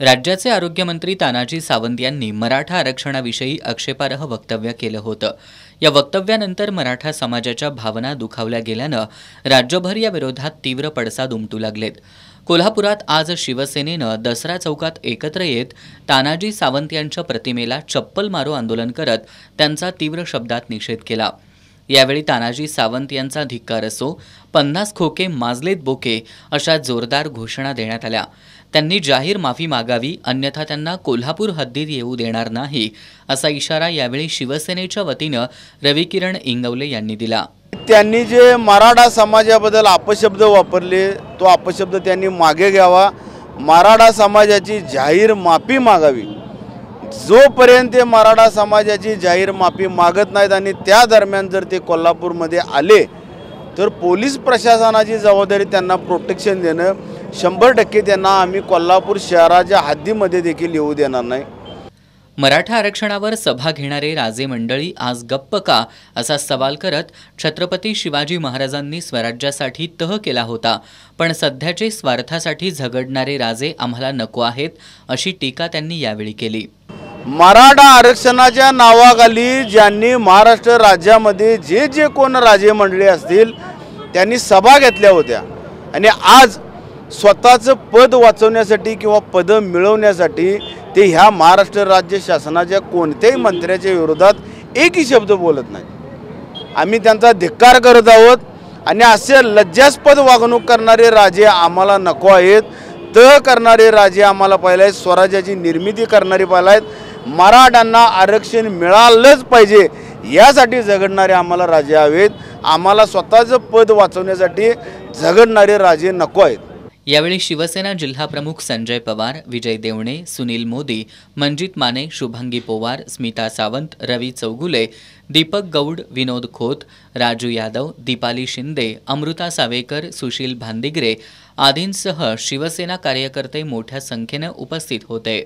राज्याचे आरोग्यमंत्री तानाजी सावंत यांनी मराठा आरक्षणाविषयी आक्षेपार्ह वक्तव्य केलं होतं या वक्तव्यानंतर मराठा समाजाच्या भावना दुखावल्या गेल्यानं राज्यभर या विरोधात तीव्र पडसाद उमटू लागलेत कोल्हापुरात आज शिवसेनेनं दसरा चौकात एकत्र येत तानाजी सावंत यांच्या प्रतिमेला चप्पल मारो आंदोलन करत त्यांचा तीव्र शब्दात निषेध केला यावेळी तानाजी सावंत यांचा धिक्कार असो पन्नास खोके माजलेत बोके अशा जोरदार घोषणा देण्यात आल्या त्यांनी जाहीर माफी मागावी अन्यथा त्यांना कोल्हापूर हद्दीत येऊ देणार नाही असा इशारा यावेळी शिवसेनेच्या वतीनं रविकिरण इंगवले यांनी दिला त्यांनी जे मराठा समाजाबद्दल अपशब्द वापरले तो अपशब्द त्यांनी मागे घ्यावा मराठा समाजाची जाहीर माफी मागावी जोपर्यंत ते मराठा समाजाची जाहीर माफी मागत नाहीत आणि त्या दरम्यान जर ते कोल्हापूरमध्ये आले तर पोलीस प्रशासनाची जबाबदारी त्यांना प्रोटेक्शन देणं शंभर टक्के त्यांना आम्ही कोल्हापूर शहराच्या हद्दीमध्ये देखील येऊ देणार नाही मराठा आरक्षणावर सभा घेणारे राजे मंडळी आज गप्प का असा सवाल करत छत्रपती शिवाजी महाराजांनी स्वराज्यासाठी तह केला होता पण सध्याचे स्वार्थासाठी झगडणारे राजे आम्हाला नको आहेत अशी टीका त्यांनी यावेळी केली मराठा आरक्षणाच्या नावाखाली ज्यांनी महाराष्ट्र राज्यामध्ये जे जे कोण राजे मंडळी असतील त्यांनी सभा घेतल्या होत्या आणि आज स्वतःचं पद वाचवण्यासाठी किंवा पदं मिळवण्यासाठी ते ह्या महाराष्ट्र राज्य शासनाच्या कोणत्याही मंत्र्याच्या विरोधात एकही शब्द बोलत नाही आम्ही त्यांचा धिक्कार करत आहोत आणि असे लज्जास्पद वागणूक करणारे राजे आम्हाला नको आहेत त करणारे राजे आम्हाला पाहिले आहेत स्वराज्याची निर्मिती करणारे पाहिले आहेत मराठ्यांना आरक्षण मिळालंच पाहिजे यासाठी झगडणारे आम्हाला राजे हवेत आम्हाला स्वतःचं पद वाचवण्यासाठी झगडणारे राजे नको आहेत यावेळी शिवसेना जिल्हाप्रमुख संजय पवार विजय देवणे सुनील मोदी मंजित माने शुभांगी पोवार स्मिता सावंत रवी चौगुले दीपक गौड विनोद खोत राजू यादव दीपाली शिंदे अमृता सावेकर सुशील भांदिगरे आदींसह शिवसेना कार्यकर्ते मोठ्या संख्येनं उपस्थित होते